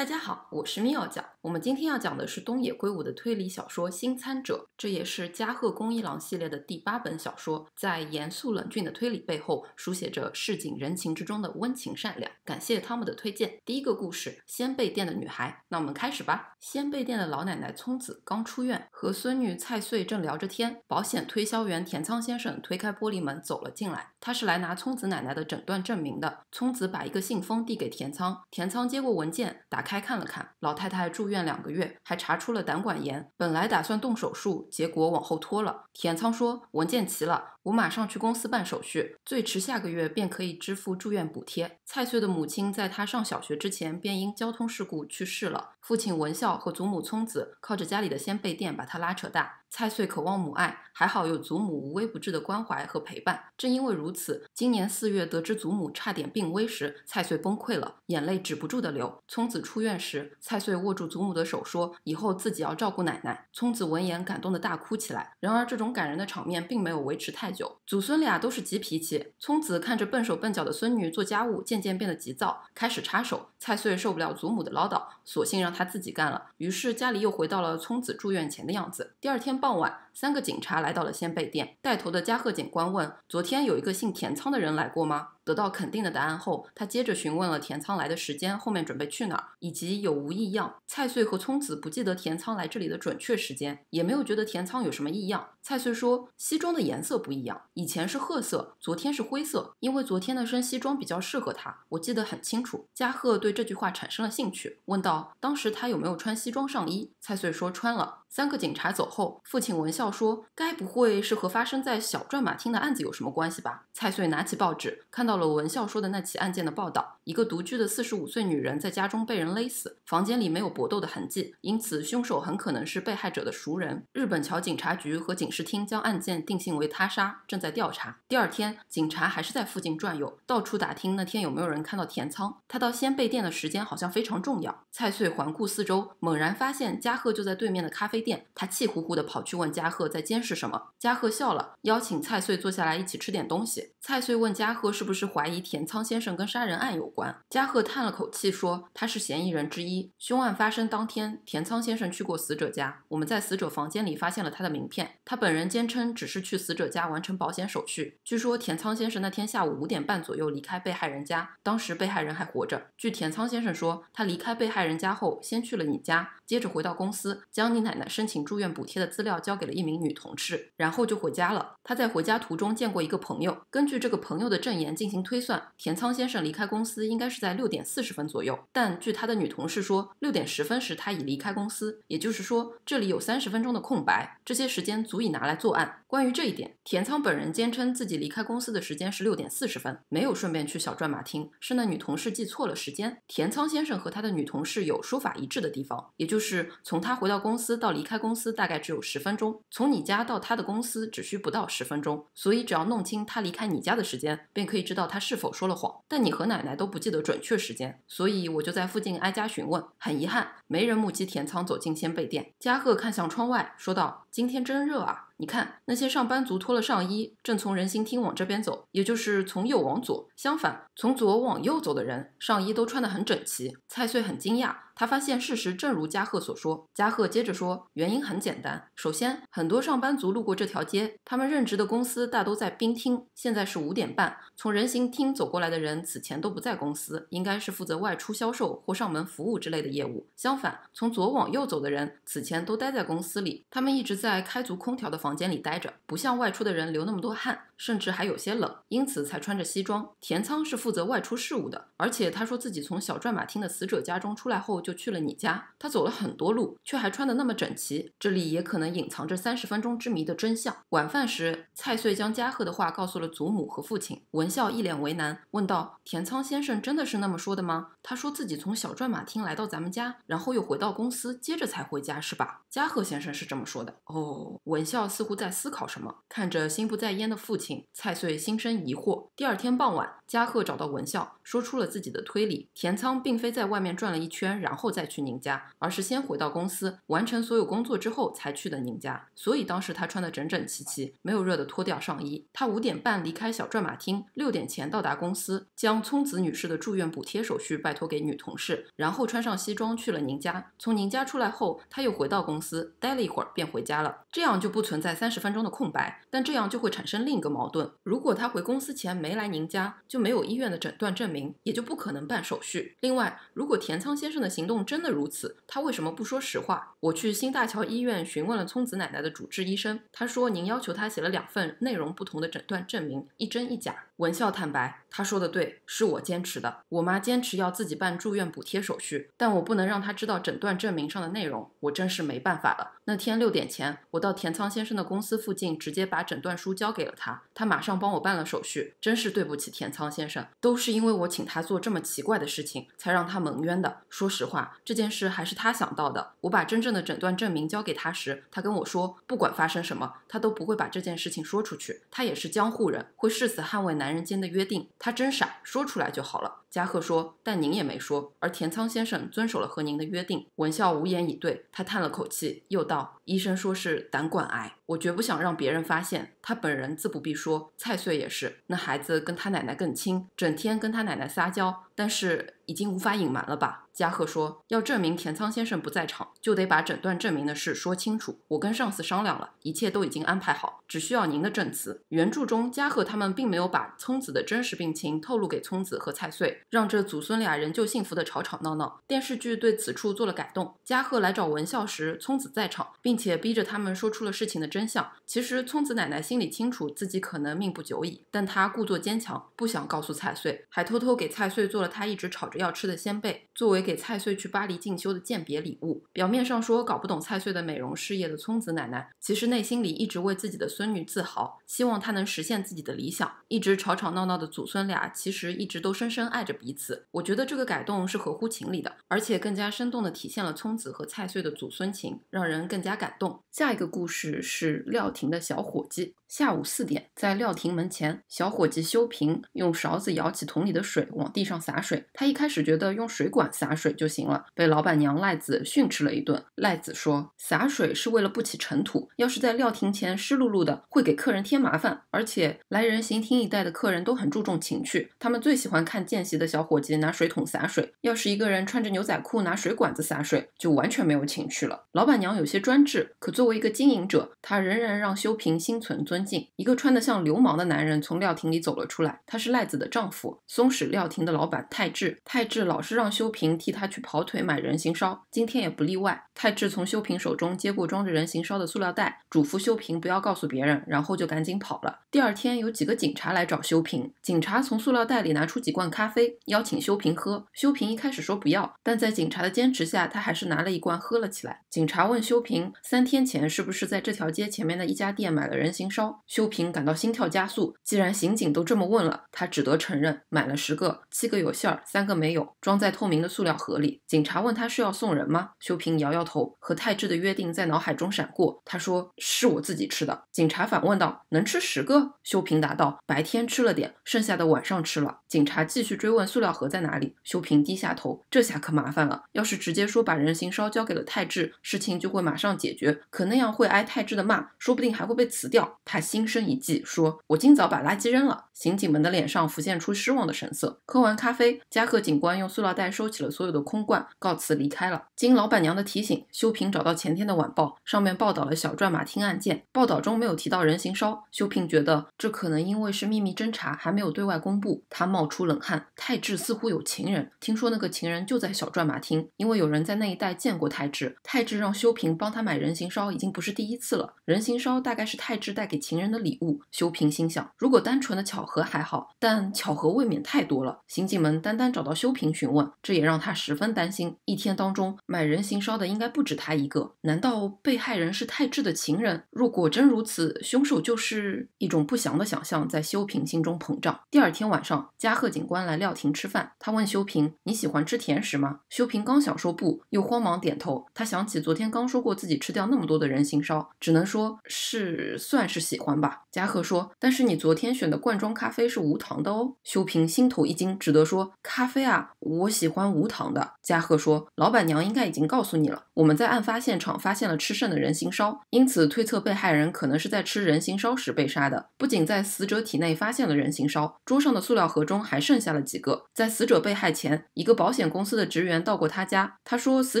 大家好，我是米奥我们今天要讲的是东野圭吾的推理小说《新参者》，这也是加贺恭一郎系列的第八本小说。在严肃冷峻的推理背后，书写着市井人情之中的温情善良。感谢汤姆的推荐。第一个故事《仙贝店的女孩》，那我们开始吧。仙贝店的老奶奶聪子刚出院，和孙女蔡穗正聊着天。保险推销员田仓先生推开玻璃门走了进来。他是来拿聪子奶奶的诊断证明的。聪子把一个信封递给田仓，田仓接过文件，打开看了看。老太太住院两个月，还查出了胆管炎，本来打算动手术，结果往后拖了。田仓说：“文件齐了，我马上去公司办手续，最迟下个月便可以支付住院补贴。”蔡穗的母亲在她上小学之前便因交通事故去世了。父亲文孝和祖母聪子靠着家里的先辈店把他拉扯大。蔡穗渴望母爱，还好有祖母无微不至的关怀和陪伴。正因为如此，今年四月得知祖母差点病危时，蔡穗崩溃了，眼泪止不住的流。聪子出院时，蔡穗握住祖母的手说：“以后自己要照顾奶奶。”聪子闻言感动的大哭起来。然而，这种感人的场面并没有维持太久。祖孙俩都是急脾气，聪子看着笨手笨脚的孙女做家务，渐渐变得急躁，开始插手。蔡穗受不了祖母的唠叨，索性让。他自己干了，于是家里又回到了聪子住院前的样子。第二天傍晚，三个警察来到了仙贝店，带头的加贺警官问：“昨天有一个姓田仓的人来过吗？”得到肯定的答案后，他接着询问了田仓来的时间，后面准备去哪儿，以及有无异样。蔡穗和聪子不记得田仓来这里的准确时间，也没有觉得田仓有什么异样。蔡穗说，西装的颜色不一样，以前是褐色，昨天是灰色，因为昨天那身西装比较适合他，我记得很清楚。加贺对这句话产生了兴趣，问道：当时他有没有穿西装上衣？蔡穗说穿了。三个警察走后，父亲文孝说：“该不会是和发生在小转马厅的案子有什么关系吧？”蔡穗拿起报纸，看到了文孝说的那起案件的报道：一个独居的四十五岁女人在家中被人勒死，房间里没有搏斗的痕迹，因此凶手很可能是被害者的熟人。日本桥警察局和警视厅将案件定性为他杀，正在调查。第二天，警察还是在附近转悠，到处打听那天有没有人看到田仓。他到先贝店的时间好像非常重要。蔡穗环顾四周，猛然发现加贺就在对面的咖啡。店，他气呼呼地跑去问加贺在监视什么。加贺笑了，邀请蔡穗坐下来一起吃点东西。蔡穗问加贺是不是怀疑田仓先生跟杀人案有关。加贺叹了口气说，他是嫌疑人之一。凶案发生当天，田仓先生去过死者家，我们在死者房间里发现了他的名片。他本人坚称只是去死者家完成保险手续。据说田仓先生那天下午五点半左右离开被害人家，当时被害人还活着。据田仓先生说，他离开被害人家后，先去了你家，接着回到公司，将你奶奶。申请住院补贴的资料交给了一名女同事，然后就回家了。他在回家途中见过一个朋友，根据这个朋友的证言进行推算，田仓先生离开公司应该是在六点四十分左右。但据他的女同事说，六点十分时他已离开公司，也就是说，这里有三十分钟的空白，这些时间足以拿来作案。关于这一点，田仓本人坚称自己离开公司的时间是六点四十分，没有顺便去小转马厅，是那女同事记错了时间。田仓先生和他的女同事有说法一致的地方，也就是从他回到公司到离开公司大概只有十分钟，从你家到他的公司只需不到十分钟，所以只要弄清他离开你家的时间，便可以知道他是否说了谎。但你和奶奶都不记得准确时间，所以我就在附近挨家询问，很遗憾，没人目击田仓走进仙贝店。加贺看向窗外，说道：“今天真热啊。”你看那些上班族脱了上衣，正从人行厅往这边走，也就是从右往左。相反，从左往右走的人，上衣都穿得很整齐。蔡穗很惊讶。他发现事实正如加贺所说。加贺接着说，原因很简单。首先，很多上班族路过这条街，他们任职的公司大都在冰厅。现在是五点半，从人行厅走过来的人此前都不在公司，应该是负责外出销售或上门服务之类的业务。相反，从左往右走的人此前都待在公司里，他们一直在开足空调的房间里待着，不像外出的人流那么多汗，甚至还有些冷，因此才穿着西装。田仓是负责外出事务的，而且他说自己从小转马厅的死者家中出来后就。就去了你家，他走了很多路，却还穿得那么整齐。这里也可能隐藏着三十分钟之谜的真相。晚饭时，蔡穗将加贺的话告诉了祖母和父亲。文孝一脸为难，问道：“田仓先生真的是那么说的吗？”他说自己从小转马厅来到咱们家，然后又回到公司，接着才回家，是吧？加贺先生是这么说的。哦，文孝似乎在思考什么，看着心不在焉的父亲，蔡穗心生疑惑。第二天傍晚，加贺找到文孝，说出了自己的推理：田仓并非在外面转了一圈，然。然后再去您家，而是先回到公司完成所有工作之后才去的您家。所以当时他穿的整整齐齐，没有热的脱掉上衣。他五点半离开小转马厅，六点前到达公司，将聪子女士的住院补贴手续拜托给女同事，然后穿上西装去了您家。从您家出来后，他又回到公司待了一会儿，便回家了。这样就不存在三十分钟的空白，但这样就会产生另一个矛盾：如果他回公司前没来您家，就没有医院的诊断证明，也就不可能办手续。另外，如果田仓先生的。行动真的如此，他为什么不说实话？我去新大桥医院询问了聪子奶奶的主治医生，他说您要求他写了两份内容不同的诊断证明，一真一假。文笑坦白。他说的对，是我坚持的。我妈坚持要自己办住院补贴手续，但我不能让她知道诊断证明上的内容，我真是没办法了。那天六点前，我到田仓先生的公司附近，直接把诊断书交给了他，他马上帮我办了手续。真是对不起田仓先生，都是因为我请他做这么奇怪的事情，才让他蒙冤的。说实话，这件事还是他想到的。我把真正的诊断证明交给他时，他跟我说，不管发生什么，他都不会把这件事情说出去。他也是江户人，会誓死捍卫男人间的约定。他真傻，说出来就好了。加贺说：“但您也没说。”而田仓先生遵守了和您的约定。文孝无言以对，他叹了口气，又道：“医生说是胆管癌，我绝不想让别人发现。他本人自不必说，菜穗也是。那孩子跟他奶奶更亲，整天跟他奶奶撒娇。”但是已经无法隐瞒了吧？加贺说：“要证明田仓先生不在场，就得把诊断证明的事说清楚。我跟上司商量了，一切都已经安排好，只需要您的证词。”原著中，加贺他们并没有把聪子的真实病情透露给聪子和蔡穗，让这祖孙俩人就幸福的吵吵闹闹。电视剧对此处做了改动。加贺来找文孝时，聪子在场，并且逼着他们说出了事情的真相。其实聪子奶奶心里清楚自己可能命不久矣，但她故作坚强，不想告诉蔡穗，还偷偷给蔡穗做了。他一直吵着要吃的鲜贝，作为给蔡穗去巴黎进修的鉴别礼物。表面上说搞不懂蔡穗的美容事业的聪子奶奶，其实内心里一直为自己的孙女自豪，希望她能实现自己的理想。一直吵吵闹闹的祖孙俩，其实一直都深深爱着彼此。我觉得这个改动是合乎情理的，而且更加生动地体现了聪子和蔡穗的祖孙情，让人更加感动。下一个故事是廖婷的小伙计。下午四点，在料亭门前，小伙计修平用勺子舀起桶里的水，往地上洒水。他一开始觉得用水管洒水就行了，被老板娘赖子训斥了一顿。赖子说，洒水是为了不起尘土，要是在料亭前湿漉漉的，会给客人添麻烦。而且来人行厅一带的客人都很注重情趣，他们最喜欢看见习的小伙计拿水桶洒水。要是一个人穿着牛仔裤拿水管子洒水，就完全没有情趣了。老板娘有些专制，可作为一个经营者，她仍然让修平心存尊。一个穿得像流氓的男人从料亭里走了出来，他是赖子的丈夫，松使料亭的老板泰治。泰治老是让修平替他去跑腿买人形烧，今天也不例外。泰治从修平手中接过装着人形烧的塑料袋，嘱咐修平不要告诉别人，然后就赶紧跑了。第二天，有几个警察来找修平。警察从塑料袋里拿出几罐咖啡，邀请修平喝。修平一开始说不要，但在警察的坚持下，他还是拿了一罐喝了起来。警察问修平，三天前是不是在这条街前面的一家店买了人形烧？修平感到心跳加速。既然刑警都这么问了，他只得承认买了十个，七个有馅儿，三个没有，装在透明的塑料盒里。警察问他是要送人吗？修平摇摇头，和泰智的约定在脑海中闪过。他说是我自己吃的。警察反问道：能吃十个？修平答道：白天吃了点，剩下的晚上吃了。警察继续追问：塑料盒在哪里？修平低下头，这下可麻烦了。要是直接说把人形烧交给了泰智，事情就会马上解决。可那样会挨泰智的骂，说不定还会被辞掉。心生一计，说：“我今早把垃圾扔了。”刑警们的脸上浮现出失望的神色。喝完咖啡，加贺警官用塑料袋收起了所有的空罐，告辞离开了。经老板娘的提醒，修平找到前天的晚报，上面报道了小转马厅案件，报道中没有提到人形烧。修平觉得这可能因为是秘密侦查，还没有对外公布。他冒出冷汗。泰治似乎有情人，听说那个情人就在小转马厅，因为有人在那一带见过泰治。泰治让修平帮他买人形烧，已经不是第一次了。人形烧大概是泰治带给。情人的礼物，修平心想，如果单纯的巧合还好，但巧合未免太多了。刑警们单单找到修平询问，这也让他十分担心。一天当中买人形烧的应该不止他一个，难道被害人是泰智的情人？若果真如此，凶手就是一种不祥的想象在修平心中膨胀。第二天晚上，加贺警官来料亭吃饭，他问修平：“你喜欢吃甜食吗？”修平刚想说不，又慌忙点头。他想起昨天刚说过自己吃掉那么多的人形烧，只能说是算是喜。欢吧，加贺说。但是你昨天选的罐装咖啡是无糖的哦。修平心头一惊，只得说：咖啡啊，我喜欢无糖的。加贺说：老板娘应该已经告诉你了。我们在案发现场发现了吃剩的人形烧，因此推测被害人可能是在吃人形烧时被杀的。不仅在死者体内发现了人形烧，桌上的塑料盒中还剩下了几个。在死者被害前，一个保险公司的职员到过他家，他说死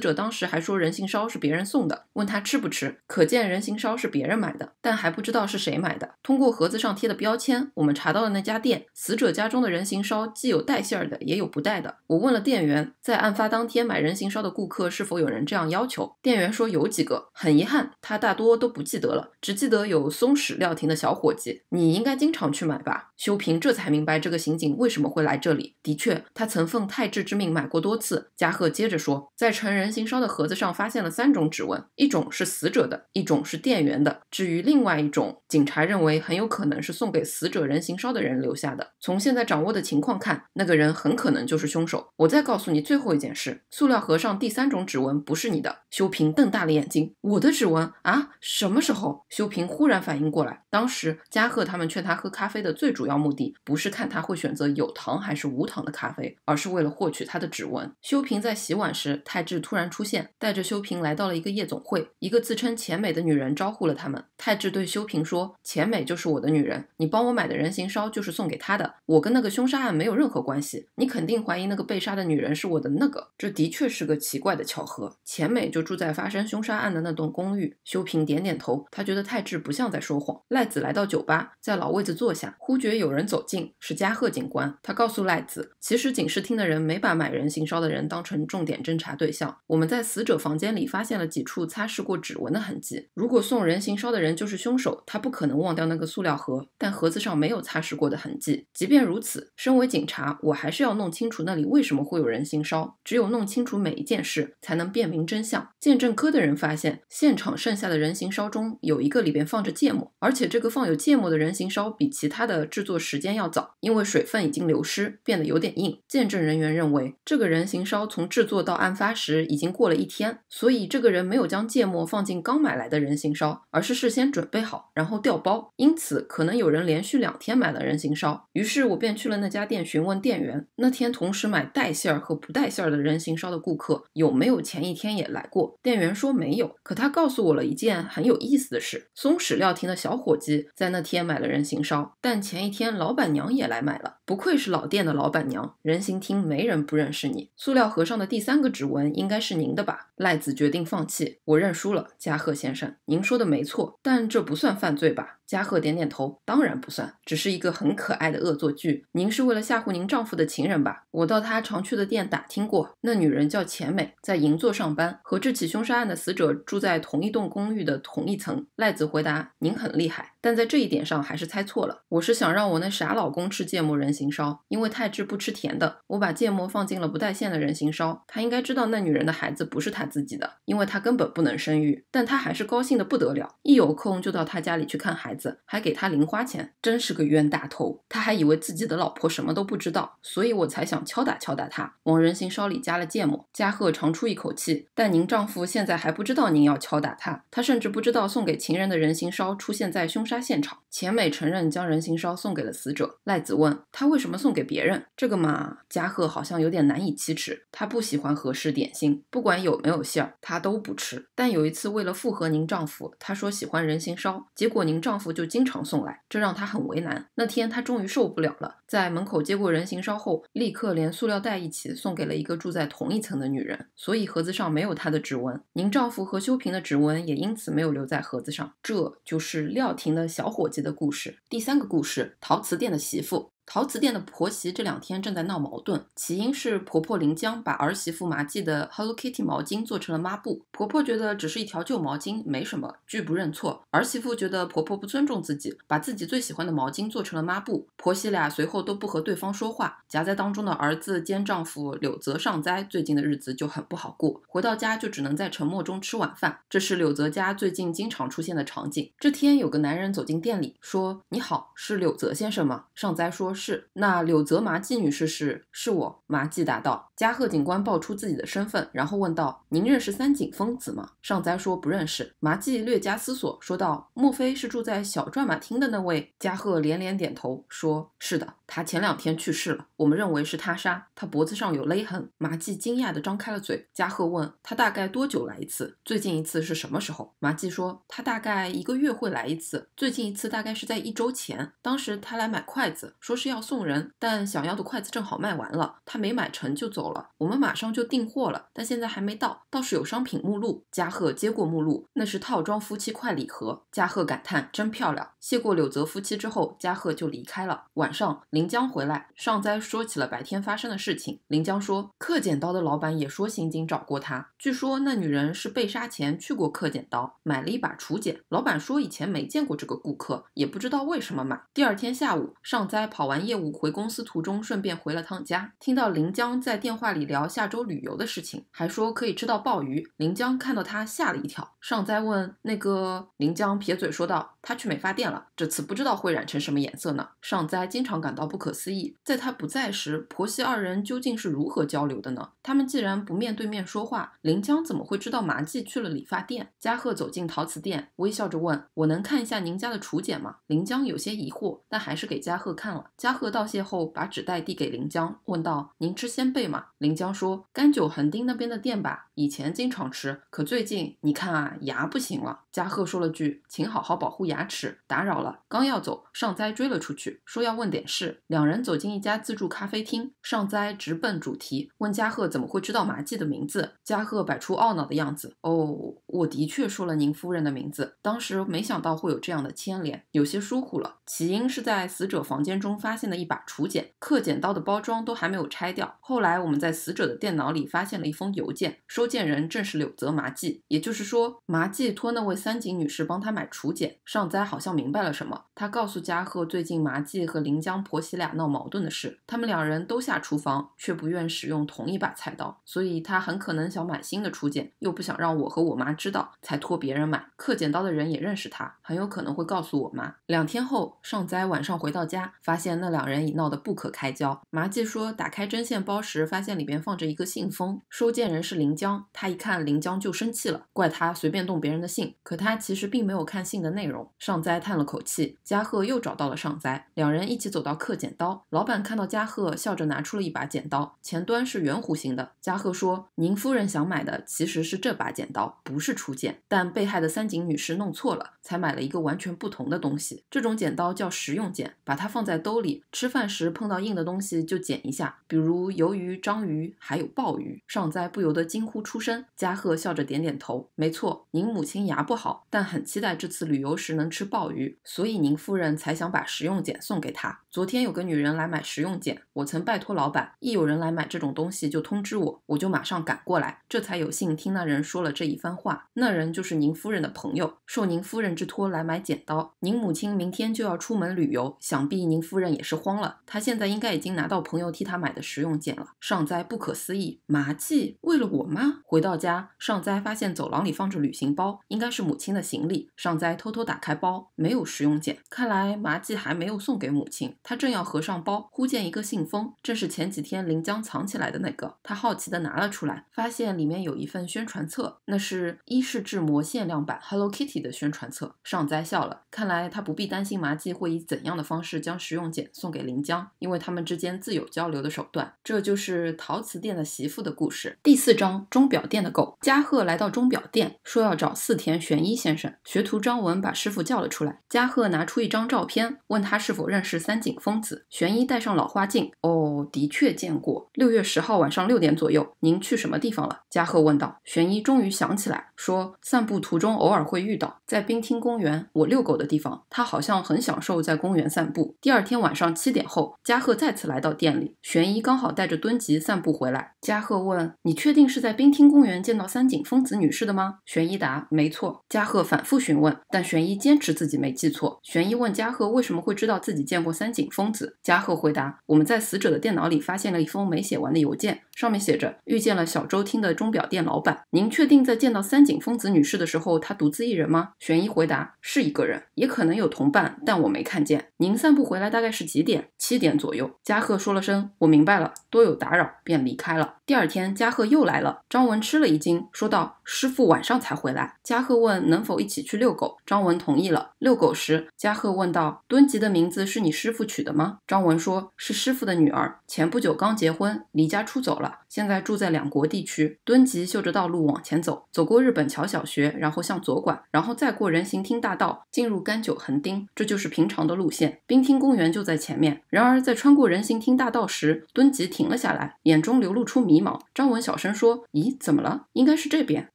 者当时还说人形烧是别人送的，问他吃不吃。可见人形烧是别人买的，但还不知道是。谁买的？通过盒子上贴的标签，我们查到了那家店。死者家中的人形烧既有带馅儿的，也有不带的。我问了店员，在案发当天买人形烧的顾客是否有人这样要求？店员说有几个，很遗憾，他大多都不记得了，只记得有松矢料亭的小伙计。你应该经常去买吧？修平这才明白这个刑警为什么会来这里。的确，他曾奉太治之命买过多次。加贺接着说，在成人形烧的盒子上发现了三种指纹，一种是死者的，一种是店员的，至于另外一种。警察认为很有可能是送给死者人形烧的人留下的。从现在掌握的情况看，那个人很可能就是凶手。我再告诉你最后一件事，塑料盒上第三种指纹不是你的。修平瞪大了眼睛，我的指纹啊？什么时候？修平忽然反应过来，当时嘉贺他们劝他喝咖啡的最主要目的，不是看他会选择有糖还是无糖的咖啡，而是为了获取他的指纹。修平在洗碗时，泰智突然出现，带着修平来到了一个夜总会，一个自称钱美的女人招呼了他们。泰智对修平说。钱美就是我的女人，你帮我买的人形烧就是送给她的。我跟那个凶杀案没有任何关系，你肯定怀疑那个被杀的女人是我的那个。这的确是个奇怪的巧合。钱美就住在发生凶杀案的那栋公寓。修平点点头，他觉得泰治不像在说谎。赖子来到酒吧，在老位子坐下，忽觉有人走近，是加贺警官。他告诉赖子，其实警视厅的人没把买人形烧的人当成重点侦查对象。我们在死者房间里发现了几处擦拭过指纹的痕迹。如果送人形烧的人就是凶手，他不。不可能忘掉那个塑料盒，但盒子上没有擦拭过的痕迹。即便如此，身为警察，我还是要弄清楚那里为什么会有人形烧。只有弄清楚每一件事，才能辨明真相。鉴证科的人发现，现场剩下的人形烧中有一个里边放着芥末，而且这个放有芥末的人形烧比其他的制作时间要早，因为水分已经流失，变得有点硬。鉴证人员认为，这个人形烧从制作到案发时已经过了一天，所以这个人没有将芥末放进刚买来的人形烧，而是事先准备好，然后。掉包，因此可能有人连续两天买了人形烧。于是，我便去了那家店询问店员，那天同时买带馅儿和不带馅儿的人形烧的顾客有没有前一天也来过？店员说没有，可他告诉我了一件很有意思的事：松矢料亭的小伙计在那天买了人形烧，但前一天老板娘也来买了。不愧是老店的老板娘，人形厅没人不认识你。塑料盒上的第三个指纹应该是您的吧？赖子决定放弃，我认输了。加贺先生，您说的没错，但这不算犯罪吧？加贺点点头，当然不算，只是一个很可爱的恶作剧。您是为了吓唬您丈夫的情人吧？我到他常去的店打听过，那女人叫钱美，在银座上班，和这起凶杀案的死者住在同一栋公寓的同一层。赖子回答：“您很厉害，但在这一点上还是猜错了。我是想让我那傻老公吃芥末人形烧，因为泰智不吃甜的，我把芥末放进了不带馅的人形烧，他应该知道那女人的孩子不是他。”自己的，因为他根本不能生育，但他还是高兴的不得了，一有空就到他家里去看孩子，还给他零花钱，真是个冤大头。他还以为自己的老婆什么都不知道，所以我才想敲打敲打他，往人形烧里加了芥末。加贺长出一口气，但您丈夫现在还不知道您要敲打他，他甚至不知道送给情人的人形烧出现在凶杀现场。钱美承认将人形烧送给了死者。赖子问他为什么送给别人？这个嘛，加贺好像有点难以启齿，他不喜欢合适点心，不管有没有。有馅儿，她都不吃。但有一次，为了附和您丈夫，她说喜欢人形烧，结果您丈夫就经常送来，这让她很为难。那天她终于受不了了，在门口接过人形烧后，立刻连塑料袋一起送给了一个住在同一层的女人，所以盒子上没有她的指纹。您丈夫和修平的指纹也因此没有留在盒子上。这就是廖婷的小伙计的故事。第三个故事，陶瓷店的媳妇。陶瓷店的婆媳这两天正在闹矛盾，起因是婆婆林江把儿媳妇麻季的 Hello Kitty 毛巾做成了抹布。婆婆觉得只是一条旧毛巾，没什么，拒不认错。儿媳妇觉得婆婆不尊重自己，把自己最喜欢的毛巾做成了抹布。婆媳俩随后都不和对方说话，夹在当中的儿子兼丈夫柳泽尚哉最近的日子就很不好过，回到家就只能在沉默中吃晚饭。这是柳泽家最近经常出现的场景。这天有个男人走进店里，说：“你好，是柳泽先生吗？”尚哉说。是，那柳泽麻纪女士是，是我。麻纪答道。加贺警官报出自己的身份，然后问道：“您认识三井丰子吗？”尚哉说不认识。麻纪略加思索，说道：“莫非是住在小转马厅的那位？”加贺连连点头，说：“是的，他前两天去世了，我们认为是他杀，他脖子上有勒痕。”麻纪惊讶地张开了嘴。加贺问他：“大概多久来一次？最近一次是什么时候？”麻纪说：“他大概一个月会来一次，最近一次大概是在一周前，当时他来买筷子，说是要送人，但想要的筷子正好卖完了，他没买成就走。”我们马上就订货了，但现在还没到，倒是有商品目录。加贺接过目录，那是套装夫妻快礼盒。加贺感叹：真漂亮。谢过柳泽夫妻之后，加贺就离开了。晚上，林江回来，尚哉说起了白天发生的事情。林江说，刻剪刀的老板也说刑警找过他，据说那女人是被杀前去过刻剪刀，买了一把厨剪。老板说以前没见过这个顾客，也不知道为什么买。第二天下午，尚哉跑完业务回公司途中，顺便回了趟家，听到林江在电。话里聊下周旅游的事情，还说可以吃到鲍鱼。林江看到他吓了一跳。尚哉问那个林江，撇嘴说道：“他去美发店了，这次不知道会染成什么颜色呢。”尚哉经常感到不可思议，在他不在时，婆媳二人究竟是如何交流的呢？他们既然不面对面说话，林江怎么会知道麻纪去了理发店？加贺走进陶瓷店，微笑着问：“我能看一下您家的厨剪吗？”林江有些疑惑，但还是给加贺看了。加贺道谢后，把纸袋递给林江，问道：“您吃鲜贝吗？”林娇说：“甘酒横丁那边的店吧。”以前经常吃，可最近你看啊，牙不行了。加贺说了句：“请好好保护牙齿。”打扰了，刚要走，尚哉追了出去，说要问点事。两人走进一家自助咖啡厅，尚哉直奔主题，问加贺怎么会知道麻纪的名字。加贺摆出懊恼的样子：“哦，我的确说了您夫人的名字，当时没想到会有这样的牵连，有些疏忽了。起因是在死者房间中发现的一把厨剪，刻剪刀的包装都还没有拆掉。后来我们在死者的电脑里发现了一封邮件，说。”件人正是柳泽麻纪，也就是说麻纪托那位三井女士帮他买厨剪。尚哉好像明白了什么，他告诉加贺最近麻纪和临江婆媳俩闹矛盾的事，他们两人都下厨房，却不愿使用同一把菜刀，所以他很可能想买新的厨剪，又不想让我和我妈知道，才托别人买。刻剪刀的人也认识他，很有可能会告诉我妈。两天后，尚哉晚上回到家，发现那两人已闹得不可开交。麻纪说打开针线包时，发现里边放着一个信封，收件人是临江。他一看林江就生气了，怪他随便动别人的信。可他其实并没有看信的内容。上哉叹了口气，加贺又找到了上哉，两人一起走到刻剪刀。老板看到加贺，笑着拿出了一把剪刀，前端是圆弧形的。加贺说：“宁夫人想买的其实是这把剪刀，不是初剪。但被害的三井女士弄错了，才买了一个完全不同的东西。这种剪刀叫实用剪，把它放在兜里，吃饭时碰到硬的东西就剪一下，比如鱿鱼、章鱼，还有鲍鱼。”上哉不由得惊呼。出身，加贺笑着点点头。没错，您母亲牙不好，但很期待这次旅游时能吃鲍鱼，所以您夫人才想把食用碱送给她。昨天有个女人来买食用碱，我曾拜托老板，一有人来买这种东西就通知我，我就马上赶过来，这才有幸听那人说了这一番话。那人就是您夫人的朋友，受您夫人之托来买剪刀。您母亲明天就要出门旅游，想必您夫人也是慌了。她现在应该已经拿到朋友替她买的食用碱了。上哉不可思议，麻记为了我妈。回到家，尚哉发现走廊里放着旅行包，应该是母亲的行李。尚哉偷偷打开包，没有食用碱，看来麻纪还没有送给母亲。他正要合上包，忽见一个信封，正是前几天林江藏起来的那个。他好奇地拿了出来，发现里面有一份宣传册，那是伊势志摩限量版 Hello Kitty 的宣传册。尚哉笑了，看来他不必担心麻纪会以怎样的方式将食用碱送给林江，因为他们之间自有交流的手段。这就是陶瓷店的媳妇的故事。第四章。钟表店的狗，加贺来到钟表店，说要找四田玄一先生。学徒张文把师傅叫了出来。加贺拿出一张照片，问他是否认识三井丰子。玄一带上老花镜，哦，的确见过。六月十号晚上六点左右，您去什么地方了？加贺问道。玄一终于想起来，说散步途中偶尔会遇到，在冰厅公园，我遛狗的地方。他好像很享受在公园散步。第二天晚上七点后，加贺再次来到店里，玄一刚好带着敦吉散步回来。加贺问：“你确定是在冰？”听公园见到三井丰子女士的吗？玄一答：没错。加贺反复询问，但玄一坚持自己没记错。玄一问加贺为什么会知道自己见过三井丰子？加贺回答：我们在死者的电脑里发现了一封没写完的邮件，上面写着遇见了小周厅的钟表店老板。您确定在见到三井丰子女士的时候，她独自一人吗？玄一回答：是一个人，也可能有同伴，但我没看见。您散步回来大概是几点？七点左右。加贺说了声我明白了，多有打扰，便离开了。第二天，嘉贺又来了。张文吃了一惊，说道：“师傅晚上才回来。”嘉贺问能否一起去遛狗，张文同意了。遛狗时，嘉贺问道：“敦吉的名字是你师傅取的吗？”张文说：“是师傅的女儿，前不久刚结婚，离家出走了，现在住在两国地区。”敦吉嗅着道路往前走，走过日本桥小学，然后向左拐，然后再过人行厅大道，进入甘酒横丁，这就是平常的路线。冰厅公园就在前面。然而，在穿过人行厅大道时，敦吉停了下来，眼中流露出迷。张文小声说：“咦，怎么了？应该是这边。”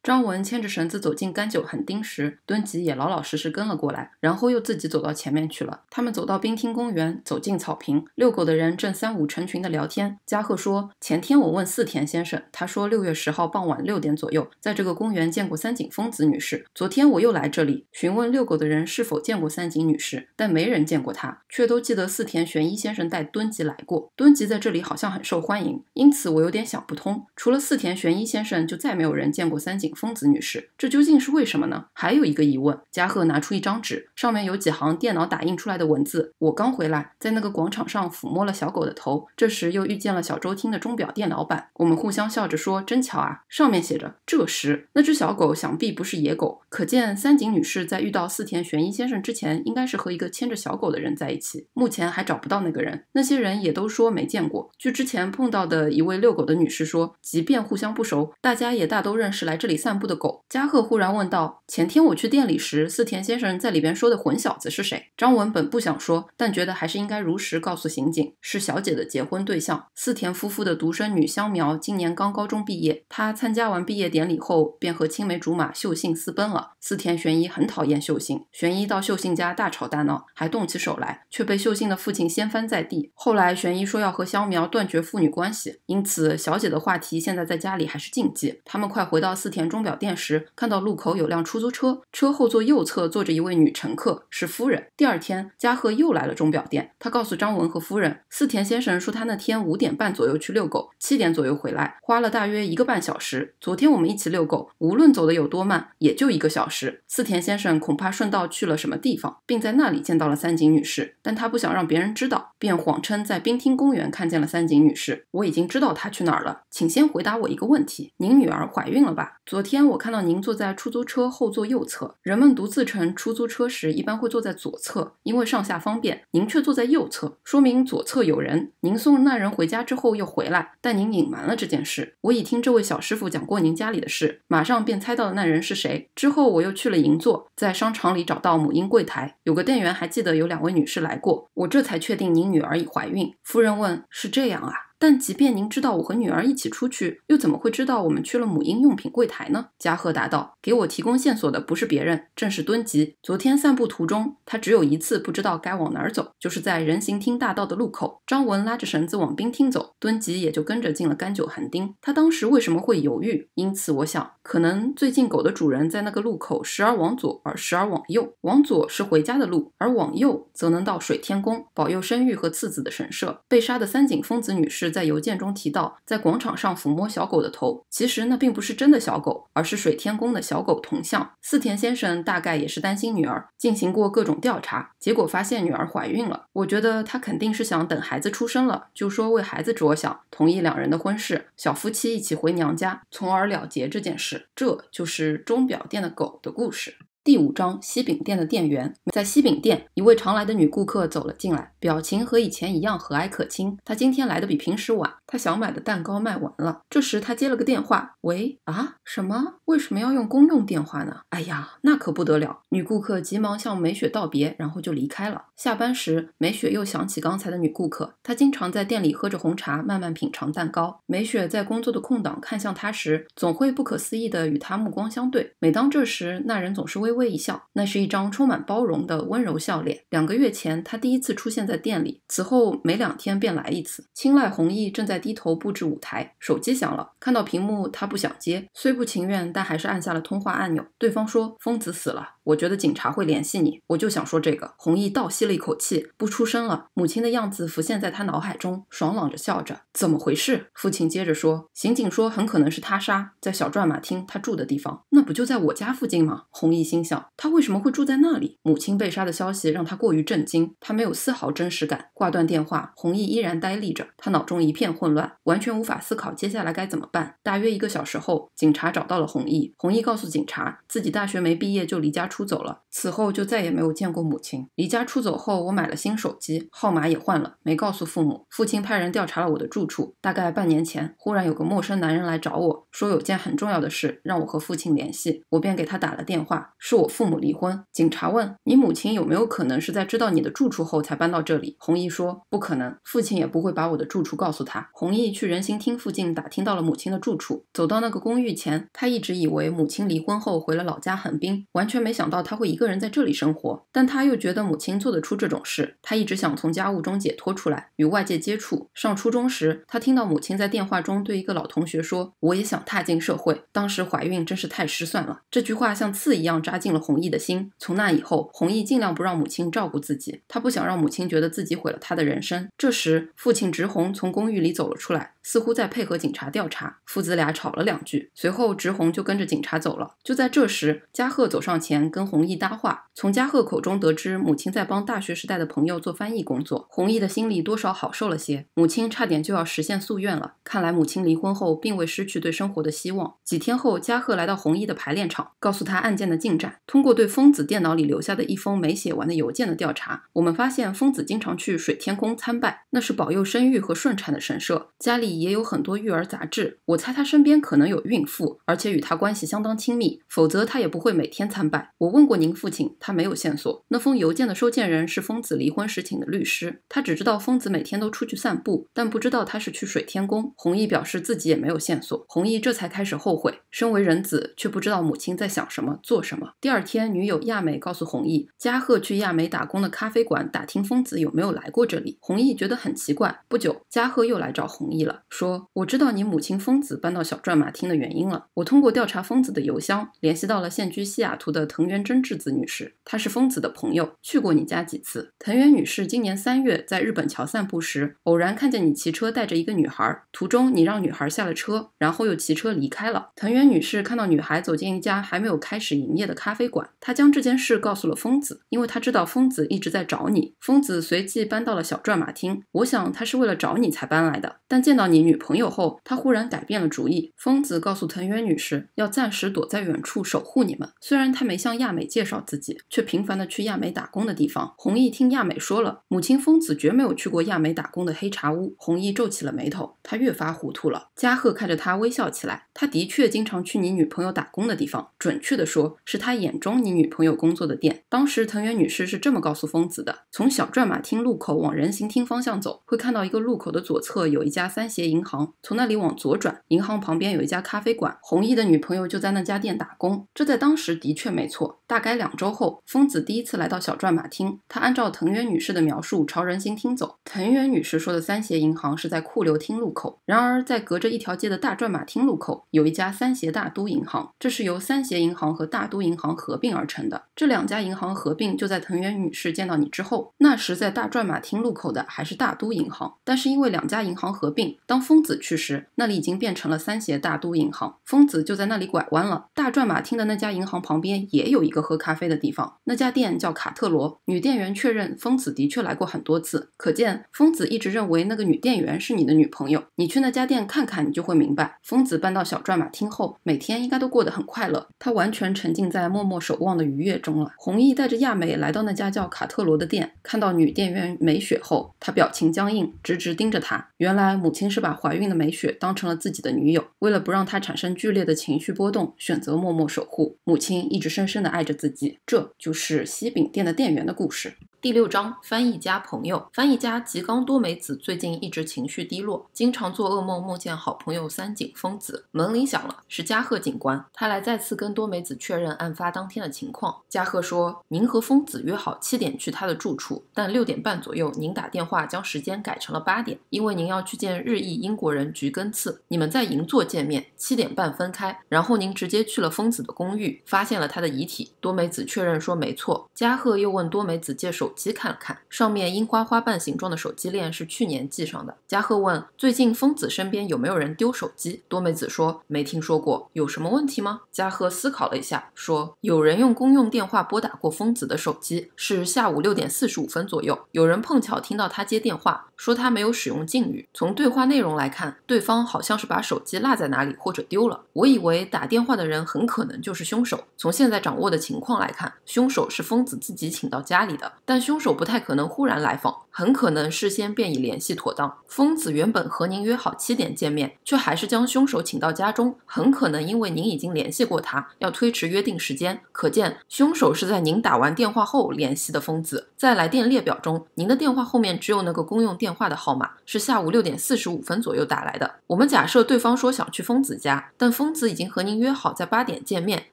张文牵着绳子走进甘酒很丁时，敦吉也老老实实跟了过来，然后又自己走到前面去了。他们走到冰厅公园，走进草坪，遛狗的人正三五成群的聊天。加贺说：“前天我问四田先生，他说六月十号傍晚六点左右，在这个公园见过三井丰子女士。昨天我又来这里询问遛狗的人是否见过三井女士，但没人见过她，却都记得四田玄一先生带敦吉来过。敦吉在这里好像很受欢迎，因此我有点想不。”通除了四田玄一先生，就再没有人见过三井丰子女士，这究竟是为什么呢？还有一个疑问，加贺拿出一张纸，上面有几行电脑打印出来的文字。我刚回来，在那个广场上抚摸了小狗的头，这时又遇见了小周厅的钟表店老板，我们互相笑着说：“真巧啊！”上面写着：“这时那只小狗想必不是野狗。”可见三井女士在遇到四田玄一先生之前，应该是和一个牵着小狗的人在一起。目前还找不到那个人，那些人也都说没见过。据之前碰到的一位遛狗的女士说，即便互相不熟，大家也大都认识来这里散步的狗。加贺忽然问道：“前天我去店里时，四田先生在里边说的混小子是谁？”张文本不想说，但觉得还是应该如实告诉刑警，是小姐的结婚对象。四田夫妇的独生女香苗今年刚高中毕业，她参加完毕业典礼后，便和青梅竹马秀幸私奔了。四田玄一很讨厌秀信，玄一到秀信家大吵大闹，还动起手来，却被秀信的父亲掀翻在地。后来玄一说要和萧苗断绝父女关系，因此小姐的话题现在在家里还是禁忌。他们快回到四田钟表店时，看到路口有辆出租车，车后座右侧坐着一位女乘客，是夫人。第二天，加贺又来了钟表店，他告诉张文和夫人，四田先生说他那天五点半左右去遛狗，七点左右回来，花了大约一个半小时。昨天我们一起遛狗，无论走的有多慢，也就一个。小时，四田先生恐怕顺道去了什么地方，并在那里见到了三井女士，但他不想让别人知道，便谎称在滨厅公园看见了三井女士。我已经知道她去哪儿了，请先回答我一个问题：您女儿怀孕了吧？昨天我看到您坐在出租车后座右侧，人们独自乘出租车时一般会坐在左侧，因为上下方便。您却坐在右侧，说明左侧有人。您送那人回家之后又回来，但您隐瞒了这件事。我已听这位小师傅讲过您家里的事，马上便猜到了那人是谁。之后。我又去了银座，在商场里找到母婴柜台，有个店员还记得有两位女士来过，我这才确定您女儿已怀孕。夫人问：“是这样啊？”但即便您知道我和女儿一起出去，又怎么会知道我们去了母婴用品柜台呢？加贺答道：“给我提供线索的不是别人，正是敦吉。昨天散步途中，他只有一次不知道该往哪儿走，就是在人行厅大道的路口。张文拉着绳子往冰厅走，敦吉也就跟着进了干酒寒丁。他当时为什么会犹豫？因此我想，可能最近狗的主人在那个路口时而往左，而时而往右。往左是回家的路，而往右则能到水天宫，保佑生育和次子的神社。被杀的三井丰子女士。”在邮件中提到，在广场上抚摸小狗的头，其实那并不是真的小狗，而是水天宫的小狗铜像。寺田先生大概也是担心女儿，进行过各种调查，结果发现女儿怀孕了。我觉得他肯定是想等孩子出生了，就说为孩子着想，同意两人的婚事，小夫妻一起回娘家，从而了结这件事。这就是钟表店的狗的故事。第五章西饼店的店员在西饼店，一位常来的女顾客走了进来，表情和以前一样和蔼可亲。她今天来的比平时晚。他想买的蛋糕卖完了。这时他接了个电话，喂啊？什么？为什么要用公用电话呢？哎呀，那可不得了！女顾客急忙向美雪道别，然后就离开了。下班时，美雪又想起刚才的女顾客，她经常在店里喝着红茶，慢慢品尝蛋糕。美雪在工作的空档看向她时，总会不可思议地与她目光相对。每当这时，那人总是微微一笑，那是一张充满包容的温柔笑脸。两个月前，她第一次出现在店里，此后每两天便来一次。青睐弘毅正在。低头布置舞台，手机响了。看到屏幕，他不想接，虽不情愿，但还是按下了通话按钮。对方说：“疯子死了。”我觉得警察会联系你，我就想说这个。弘毅倒吸了一口气，不出声了。母亲的样子浮现在他脑海中，爽朗着笑着。怎么回事？父亲接着说，刑警说很可能是他杀，在小转马厅，他住的地方，那不就在我家附近吗？弘毅心想，他为什么会住在那里？母亲被杀的消息让他过于震惊，他没有丝毫真实感。挂断电话，弘毅依然呆立着，他脑中一片混乱，完全无法思考接下来该怎么办。大约一个小时后，警察找到了弘毅。弘毅告诉警察，自己大学没毕业就离家。出走了，此后就再也没有见过母亲。离家出走后，我买了新手机，号码也换了，没告诉父母。父亲派人调查了我的住处，大概半年前，忽然有个陌生男人来找我，说有件很重要的事，让我和父亲联系。我便给他打了电话，是我父母离婚。警察问：“你母亲有没有可能是在知道你的住处后才搬到这里？”红姨说：“不可能，父亲也不会把我的住处告诉他。”红姨去人行厅附近打听到了母亲的住处，走到那个公寓前，他一直以为母亲离婚后回了老家寒冰，完全没想。想到他会一个人在这里生活，但他又觉得母亲做得出这种事。他一直想从家务中解脱出来，与外界接触。上初中时，他听到母亲在电话中对一个老同学说：“我也想踏进社会。”当时怀孕真是太失算了。这句话像刺一样扎进了弘毅的心。从那以后，弘毅尽量不让母亲照顾自己，他不想让母亲觉得自己毁了他的人生。这时，父亲直红从公寓里走了出来，似乎在配合警察调查。父子俩吵了两句，随后直红就跟着警察走了。就在这时，加贺走上前。跟弘毅搭话，从嘉贺口中得知母亲在帮大学时代的朋友做翻译工作，弘毅的心里多少好受了些。母亲差点就要实现夙愿了，看来母亲离婚后并未失去对生活的希望。几天后，嘉贺来到弘毅的排练场，告诉他案件的进展。通过对疯子电脑里留下的一封没写完的邮件的调查，我们发现疯子经常去水天宫参拜，那是保佑生育和顺产的神社。家里也有很多育儿杂志，我猜他身边可能有孕妇，而且与他关系相当亲密，否则他也不会每天参拜。我问过您父亲，他没有线索。那封邮件的收件人是疯子离婚时请的律师，他只知道疯子每天都出去散步，但不知道他是去水天宫。弘毅表示自己也没有线索。弘毅这才开始后悔，身为人子，却不知道母亲在想什么、做什么。第二天，女友亚美告诉弘毅，加贺去亚美打工的咖啡馆打听疯子有没有来过这里。弘毅觉得很奇怪。不久，加贺又来找弘毅了，说我知道你母亲疯子搬到小转马厅的原因了。我通过调查疯子的邮箱，联系到了现居西雅图的藤原。真智子女士，她是疯子的朋友，去过你家几次。藤原女士今年三月在日本桥散步时，偶然看见你骑车带着一个女孩，途中你让女孩下了车，然后又骑车离开了。藤原女士看到女孩走进一家还没有开始营业的咖啡馆，她将这件事告诉了疯子，因为她知道疯子一直在找你。疯子随即搬到了小转马厅，我想他是为了找你才搬来的。但见到你女朋友后，他忽然改变了主意。疯子告诉藤原女士，要暂时躲在远处守护你们，虽然他没像亚美介绍自己，却频繁的去亚美打工的地方。弘毅听亚美说了，母亲疯子绝没有去过亚美打工的黑茶屋。弘毅皱起了眉头，他越发糊涂了。加贺看着他，微笑起来。他的确经常去你女朋友打工的地方，准确的说，是他眼中你女朋友工作的店。当时藤原女士是这么告诉疯子的：从小转马厅路口往人行厅方向走，会看到一个路口的左侧有一家三协银行，从那里往左转，银行旁边有一家咖啡馆，弘毅的女朋友就在那家店打工。这在当时的确没错。大概两周后，疯子第一次来到小转马厅，他按照藤原女士的描述朝人行厅走。藤原女士说的三协银行是在库留厅路口，然而在隔着一条街的大转马厅路口。有一家三协大都银行，这是由三协银行和大都银行合并而成的。这两家银行合并就在藤原女士见到你之后，那时在大转马厅路口的还是大都银行，但是因为两家银行合并，当疯子去时，那里已经变成了三协大都银行。疯子就在那里拐弯了。大转马厅的那家银行旁边也有一个喝咖啡的地方，那家店叫卡特罗。女店员确认疯子的确来过很多次，可见疯子一直认为那个女店员是你的女朋友。你去那家店看看，你就会明白。疯子搬到小。转马听后，每天应该都过得很快乐。他完全沉浸在默默守望的愉悦中了。弘毅带着亚美来到那家叫卡特罗的店，看到女店员美雪后，他表情僵硬，直直盯着她。原来母亲是把怀孕的美雪当成了自己的女友，为了不让她产生剧烈的情绪波动，选择默默守护。母亲一直深深的爱着自己，这就是西饼店的店员的故事。第六章翻译家朋友，翻译家吉冈多美子最近一直情绪低落，经常做噩梦，梦见好朋友三井丰子。门铃响了，是加贺警官，他来再次跟多美子确认案发当天的情况。加贺说：“您和丰子约好七点去他的住处，但六点半左右您打电话将时间改成了八点，因为您要去见日裔英国人菊根次，你们在银座见面，七点半分开，然后您直接去了丰子的公寓，发现了他的遗体。”多美子确认说：“没错。”加贺又问多美子借手。机看了看上面樱花花瓣形状的手机链是去年系上的。加贺问：“最近疯子身边有没有人丢手机？”多美子说：“没听说过，有什么问题吗？”加贺思考了一下，说：“有人用公用电话拨打过疯子的手机，是下午六点四十五分左右。有人碰巧听到他接电话，说他没有使用禁语。从对话内容来看，对方好像是把手机落在哪里或者丢了。我以为打电话的人很可能就是凶手。从现在掌握的情况来看，凶手是疯子自己请到家里的，但。”凶手不太可能忽然来访。很可能事先便已联系妥当。疯子原本和您约好七点见面，却还是将凶手请到家中。很可能因为您已经联系过他，要推迟约定时间。可见凶手是在您打完电话后联系的。疯子在来电列表中，您的电话后面只有那个公用电话的号码，是下午六点四十五分左右打来的。我们假设对方说想去疯子家，但疯子已经和您约好在八点见面。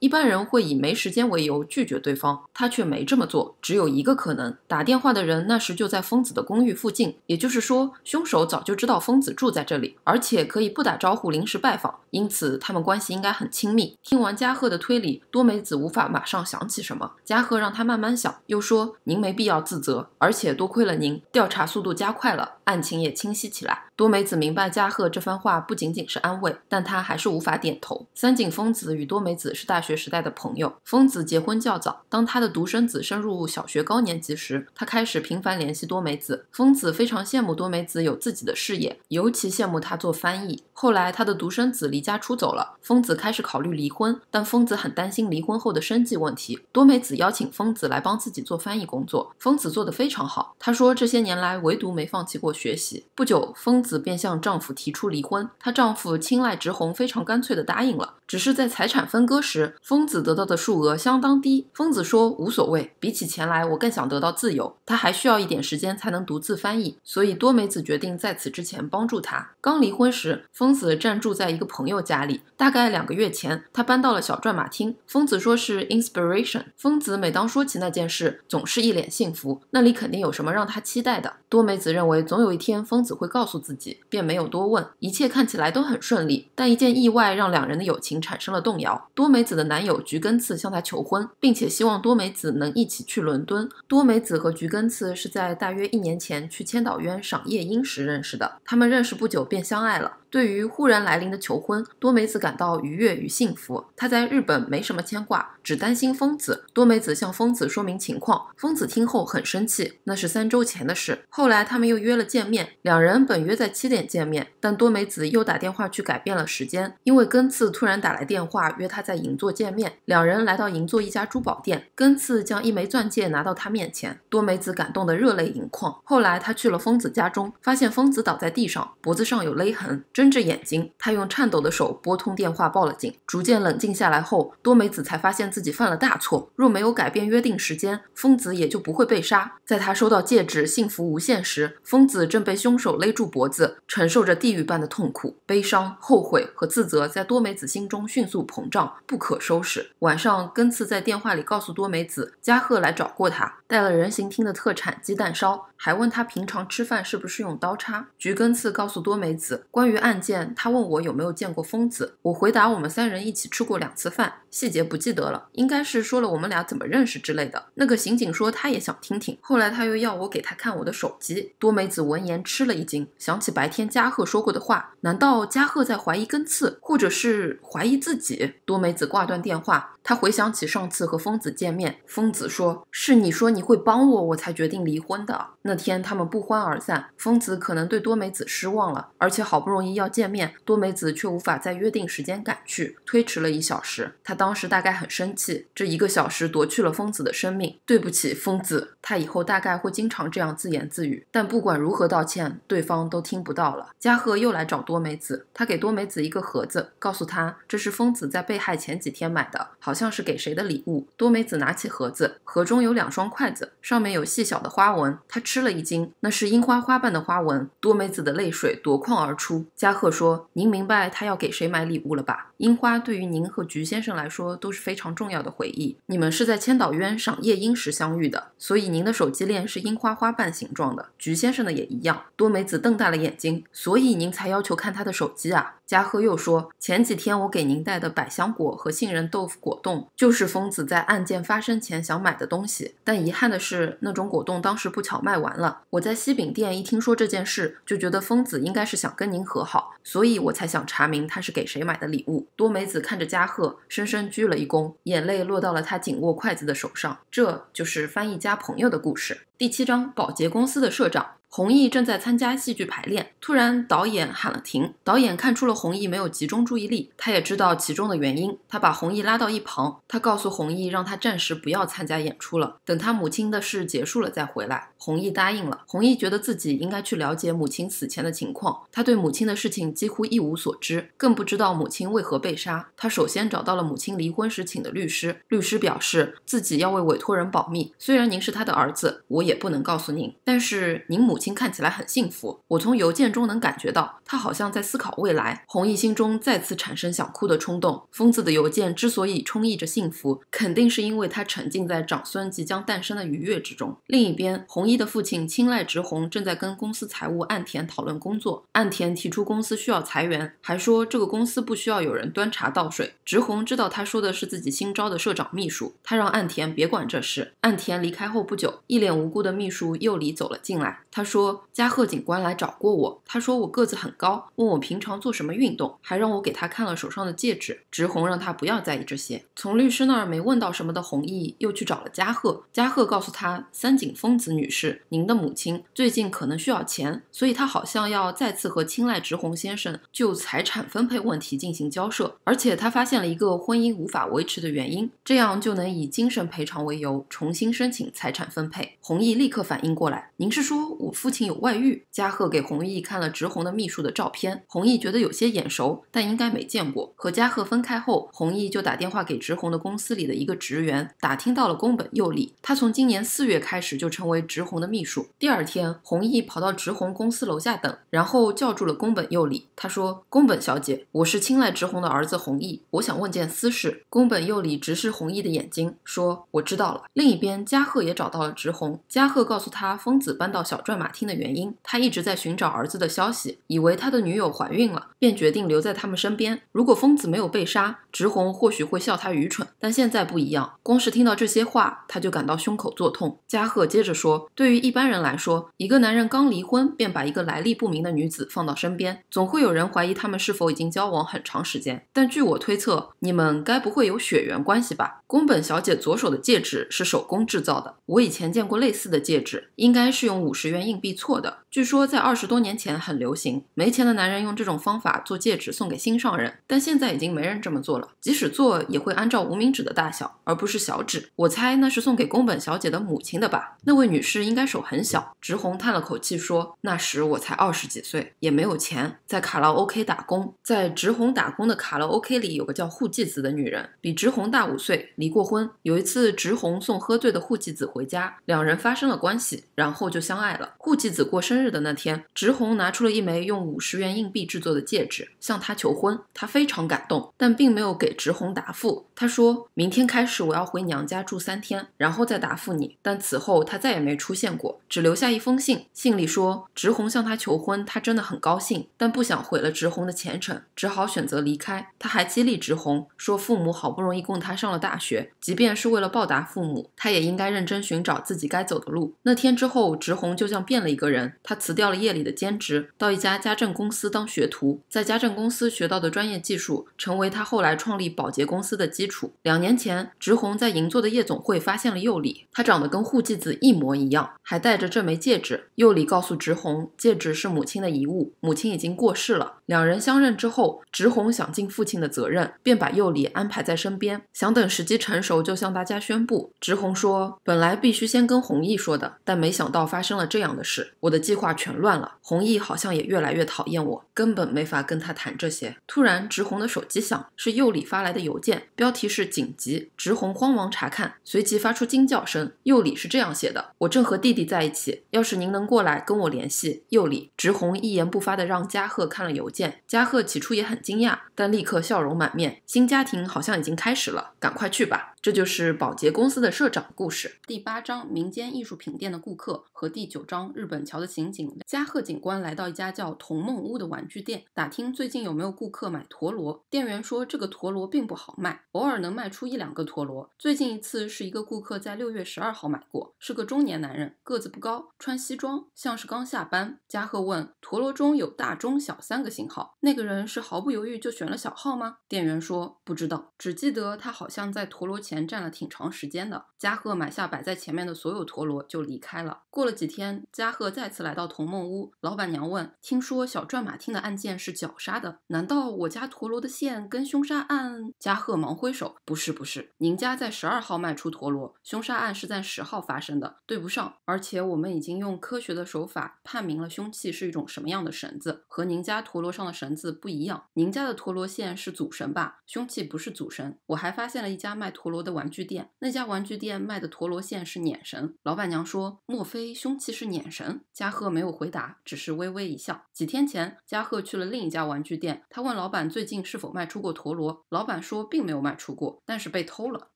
一般人会以没时间为由拒绝对方，他却没这么做。只有一个可能，打电话的人那时就在疯。子的公寓附近，也就是说，凶手早就知道疯子住在这里，而且可以不打招呼临时拜访，因此他们关系应该很亲密。听完加贺的推理，多美子无法马上想起什么。加贺让他慢慢想，又说：“您没必要自责，而且多亏了您，调查速度加快了，案情也清晰起来。”多美子明白加贺这番话不仅仅是安慰，但他还是无法点头。三井丰子与多美子是大学时代的朋友。丰子结婚较早，当他的独生子升入小学高年级时，他开始频繁联系多美子。丰子非常羡慕多美子有自己的事业，尤其羡慕她做翻译。后来，他的独生子离家出走了，丰子开始考虑离婚，但丰子很担心离婚后的生计问题。多美子邀请丰子来帮自己做翻译工作，丰子做得非常好。他说，这些年来唯独没放弃过学习。不久，丰。子便向丈夫提出离婚，她丈夫青睐直红，非常干脆地答应了。只是在财产分割时，疯子得到的数额相当低。疯子说无所谓，比起钱来，我更想得到自由。他还需要一点时间才能独自翻译，所以多美子决定在此之前帮助他。刚离婚时，疯子暂住在一个朋友家里，大概两个月前，他搬到了小转马厅。疯子说是 inspiration。疯子每当说起那件事，总是一脸幸福，那里肯定有什么让他期待的。多美子认为，总有一天疯子会告诉自己。便没有多问，一切看起来都很顺利。但一件意外让两人的友情产生了动摇。多美子的男友菊根次向她求婚，并且希望多美子能一起去伦敦。多美子和菊根次是在大约一年前去千岛渊赏夜樱时认识的，他们认识不久便相爱了。对于忽然来临的求婚，多美子感到愉悦与幸福。她在日本没什么牵挂，只担心疯子。多美子向疯子说明情况，疯子听后很生气。那是三周前的事，后来他们又约了见面。两人本约在七点见面，但多美子又打电话去改变了时间，因为根次突然打来电话约他在银座见面。两人来到银座一家珠宝店，根次将一枚钻戒拿到他面前，多美子感动得热泪盈眶。后来他去了疯子家中，发现疯子倒在地上，脖子上有勒痕。真。睁着眼睛，他用颤抖的手拨通电话报了警。逐渐冷静下来后，多美子才发现自己犯了大错。若没有改变约定时间，疯子也就不会被杀。在他收到戒指，幸福无限时，疯子正被凶手勒住脖子，承受着地狱般的痛苦。悲伤、后悔和自责在多美子心中迅速膨胀，不可收拾。晚上，根次在电话里告诉多美子，加贺来找过他。带了人形厅的特产鸡蛋烧，还问他平常吃饭是不是用刀叉。菊根次告诉多美子，关于案件，他问我有没有见过疯子。我回答我们三人一起吃过两次饭，细节不记得了，应该是说了我们俩怎么认识之类的。那个刑警说他也想听听，后来他又要我给他看我的手机。多美子闻言吃了一惊，想起白天加贺说过的话，难道加贺在怀疑根次，或者是怀疑自己？多美子挂断电话，她回想起上次和疯子见面，疯子说是你说。你会帮我，我才决定离婚的。那天他们不欢而散。疯子可能对多美子失望了，而且好不容易要见面，多美子却无法在约定时间赶去，推迟了一小时。他当时大概很生气，这一个小时夺去了疯子的生命。对不起，疯子。他以后大概会经常这样自言自语。但不管如何道歉，对方都听不到了。加贺又来找多美子，他给多美子一个盒子，告诉他这是疯子在被害前几天买的，好像是给谁的礼物。多美子拿起盒子，盒中有两双筷。袋子上面有细小的花纹，他吃了一惊，那是樱花花瓣的花纹。多美子的泪水夺眶而出。加贺说：“您明白他要给谁买礼物了吧？”樱花对于您和菊先生来说都是非常重要的回忆。你们是在千岛渊赏夜樱时相遇的，所以您的手机链是樱花花瓣形状的，菊先生的也一样。多美子瞪大了眼睛，所以您才要求看他的手机啊？加贺又说，前几天我给您带的百香果和杏仁豆腐果冻，就是疯子在案件发生前想买的东西。但遗憾的是，那种果冻当时不巧卖完了。我在西饼店一听说这件事，就觉得疯子应该是想跟您和好，所以我才想查明他是给谁买的礼物。多美子看着加贺，深深鞠了一躬，眼泪落到了他紧握筷子的手上。这就是翻译家朋友的故事。第七章，保洁公司的社长弘毅正在参加戏剧排练，突然导演喊了停。导演看出了弘毅没有集中注意力，他也知道其中的原因。他把弘毅拉到一旁，他告诉弘毅，让他暂时不要参加演出了，等他母亲的事结束了再回来。弘毅答应了。弘毅觉得自己应该去了解母亲死前的情况，他对母亲的事情几乎一无所知，更不知道母亲为何被杀。他首先找到了母亲离婚时请的律师，律师表示自己要为委托人保密，虽然您是他的儿子，我。也不能告诉您，但是您母亲看起来很幸福。我从邮件中能感觉到，她好像在思考未来。弘一心中再次产生想哭的冲动。疯子的邮件之所以充溢着幸福，肯定是因为他沉浸在长孙即将诞生的愉悦之中。另一边，弘一的父亲青睐直弘正在跟公司财务岸田讨论工作。岸田提出公司需要裁员，还说这个公司不需要有人端茶倒水。直弘知道他说的是自己新招的社长秘书，他让岸田别管这事。岸田离开后不久，一脸无。部的秘书佑里走了进来。他说：“加贺警官来找过我。他说我个子很高，问我平常做什么运动，还让我给他看了手上的戒指。”直弘让他不要在意这些。从律师那儿没问到什么的弘毅又去找了加贺。加贺告诉他：“三井丰子女士，您的母亲最近可能需要钱，所以她好像要再次和青睐直弘先生就财产分配问题进行交涉。而且他发现了一个婚姻无法维持的原因，这样就能以精神赔偿为由重新申请财产分配。”弘毅。易毅立刻反应过来，您是说我父亲有外遇？加贺给弘毅看了直弘的秘书的照片，弘毅觉得有些眼熟，但应该没见过。和加贺分开后，弘毅就打电话给直弘的公司里的一个职员，打听到了宫本佑利。他从今年四月开始就成为直弘的秘书。第二天，弘毅跑到直弘公司楼下等，然后叫住了宫本佑理。他说：“宫本小姐，我是青睐直弘的儿子弘毅，我想问件私事。”宫本佑理直视弘毅的眼睛，说：“我知道了。”另一边，加贺也找到了直弘。加贺告诉他疯子搬到小转马厅的原因。他一直在寻找儿子的消息，以为他的女友怀孕了，便决定留在他们身边。如果疯子没有被杀，直红或许会笑他愚蠢，但现在不一样。光是听到这些话，他就感到胸口作痛。加贺接着说：“对于一般人来说，一个男人刚离婚便把一个来历不明的女子放到身边，总会有人怀疑他们是否已经交往很长时间。但据我推测，你们该不会有血缘关系吧？”宫本小姐左手的戒指是手工制造的，我以前见过类似。的戒指应该是用五十元硬币错的。据说在二十多年前很流行，没钱的男人用这种方法做戒指送给心上人，但现在已经没人这么做了。即使做，也会按照无名指的大小，而不是小指。我猜那是送给宫本小姐的母亲的吧？那位女士应该手很小。直红叹了口气说：“那时我才二十几岁，也没有钱，在卡拉 OK 打工。在直红打工的卡拉 OK 里有个叫户纪子的女人，比直红大五岁，离过婚。有一次，直红送喝醉的户纪子回家，两人发。发生了关系，然后就相爱了。顾继子过生日的那天，直红拿出了一枚用五十元硬币制作的戒指，向他求婚。他非常感动，但并没有给直红答复。他说：“明天开始，我要回娘家住三天，然后再答复你。”但此后他再也没出现过，只留下一封信。信里说，直红向他求婚，他真的很高兴，但不想毁了直红的前程，只好选择离开。他还激励直红说：“父母好不容易供他上了大学，即便是为了报答父母，他也应该认真寻找自己该走。”走的路，那天之后，直红就像变了一个人。他辞掉了夜里的兼职，到一家家政公司当学徒。在家政公司学到的专业技术，成为他后来创立保洁公司的基础。两年前，直红在银座的夜总会发现了佑里，他长得跟护季子一模一样，还戴着这枚戒指。佑里告诉直红，戒指是母亲的遗物，母亲已经过世了。两人相认之后，直红想尽父亲的责任，便把佑里安排在身边，想等时机成熟就向大家宣布。直红说，本来必须先跟红。易说的，但没想到发生了这样的事，我的计划全乱了。弘毅好像也越来越讨厌我，根本没法跟他谈这些。突然，直弘的手机响，是佑里发来的邮件，标题是紧急。直弘慌忙查看，随即发出惊叫声。佑里是这样写的：我正和弟弟在一起，要是您能过来跟我联系。佑里。直弘一言不发的让加贺看了邮件，加贺起初也很惊讶，但立刻笑容满面。新家庭好像已经开始了，赶快去吧。这就是保洁公司的社长故事第八章民间。艺术品店的顾客和第九章日本桥的刑警加贺警官来到一家叫童梦屋的玩具店，打听最近有没有顾客买陀螺。店员说，这个陀螺并不好卖，偶尔能卖出一两个陀螺。最近一次是一个顾客在六月十二号买过，是个中年男人，个子不高，穿西装，像是刚下班。加贺问，陀螺中有大、中、小三个型号，那个人是毫不犹豫就选了小号吗？店员说不知道，只记得他好像在陀螺前站了挺长时间的。加贺买下摆在前面的所有陀螺。罗就离开了。过了几天，加贺再次来到童梦屋，老板娘问：“听说小转马厅的案件是绞杀的，难道我家陀螺的线跟凶杀案？”加贺忙挥手：“不是，不是，您家在十二号卖出陀螺，凶杀案是在十号发生的，对不上。而且我们已经用科学的手法判明了凶器是一种什么样的绳子，和您家陀螺上的绳子不一样。您家的陀螺线是祖神吧？凶器不是祖神。我还发现了一家卖陀螺的玩具店，那家玩具店卖的陀螺线是碾绳，老。老板娘说：“莫非凶器是碾绳？”加贺没有回答，只是微微一笑。几天前，加贺去了另一家玩具店，他问老板最近是否卖出过陀螺。老板说并没有卖出过，但是被偷了。